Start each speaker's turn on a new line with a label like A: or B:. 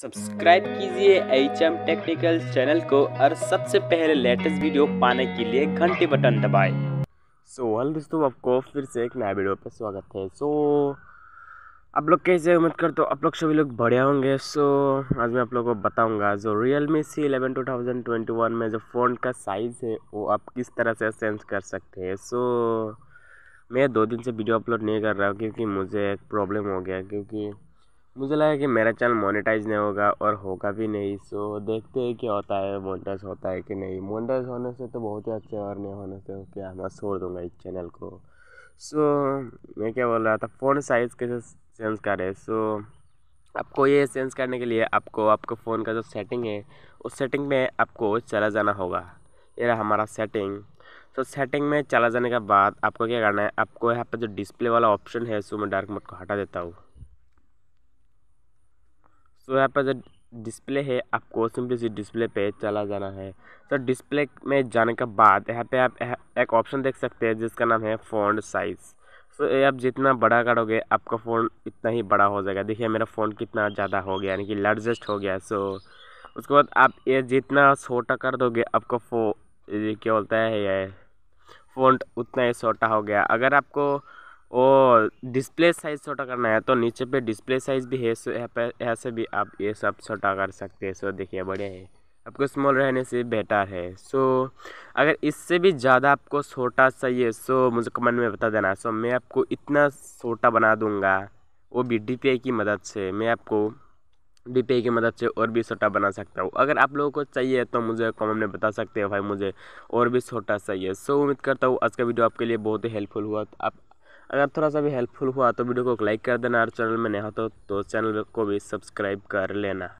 A: subscribe कीजिए H M technical channel को और सबसे पहले लेटेस्ट वीडियो पाने के लिए घंटे बटन दबाएं सो so, हेलो दोस्तों आपको फिर से एक नया वीडियो पर स्वागत है सो so, आप लोग कैसे उम्मीद करते हो आप लोग सभी लोग बढ़िया होंगे सो so, आज मैं आप लोगों को बताऊंगा जो Realme C eleven two thousand twenty one में जो फ़ोन का साइज़ है वो आप किस तरह से सेंस कर सकते हैं सो so, मैं दो दिन से वीडियो अपलोड नहीं कर रहा हूँ क्योंकि मुझे एक प्रॉब्लम हो गया क्योंकि मुझे लगा कि मेरा चैनल मोनेटाइज नहीं होगा और होगा भी नहीं सो देखते हैं क्या होता है मोनेटाइज होता है कि नहीं मोनेटाइज होने से तो बहुत ही अच्छे और नहीं होने से क्या मैं छोड़ दूंगा इस चैनल को सो मैं क्या बोल रहा था फ़ोन साइज़ कैसे चेंज करें सो आपको ये चेंज करने के लिए आपको आपके फ़ोन का जो सेटिंग है उस सेटिंग में आपको चला जाना होगा ये रहा हमारा सेटिंग सो सेटिंग में चला जाने के बाद आपको क्या करना है आपको यहाँ पर जो डिस्प्ले वाला ऑप्शन है सो मैं डार्क मोड को हटा देता हूँ तो यहाँ पर जो डिस्प्ले है आपको सिंपली सी डिस्प्ले पे चला जाना है सर तो डिस्प्ले में जाने के बाद यहाँ पे आप एक ऑप्शन देख सकते हैं जिसका नाम है फ़ोन साइज़ तो ये आप जितना बड़ा करोगे आपका फ़ोन इतना ही बड़ा हो जाएगा देखिए मेरा फ़ोन कितना ज़्यादा हो गया यानी कि लार्जेस्ट हो गया सो उसके बाद आप ये जितना छोटा कर दोगे आपका फो क्या बोलता है ये फ़ोन उतना ही छोटा हो गया अगर आपको और डिस्प्ले साइज़ छोटा करना है तो नीचे पे डिस्प्ले साइज़ भी है सो यहाँ से भी आप ये सब छोटा कर सकते हैं सो देखिए बढ़िया है आपको स्मॉल रहने से बेटर है सो अगर इससे भी ज़्यादा आपको छोटा चाहिए सो मुझे कमेंट में बता देना सो मैं आपको इतना छोटा बना दूँगा वो भी डी की मदद से मैं आपको डी की मदद से और भी छोटा बना सकता हूँ अगर आप लोगों को चाहिए तो मुझे कमेंट में बता सकते हो भाई मुझे और भी छोटा चाहिए सो उम्मीद करता हूँ आज का वीडियो आपके लिए बहुत ही हेल्पफुल हुआ तो आप अगर थोड़ा सा भी हेल्पफुल हुआ तो वीडियो को लाइक कर देना और चैनल में नहीं हो तो, तो चैनल को भी सब्सक्राइब कर लेना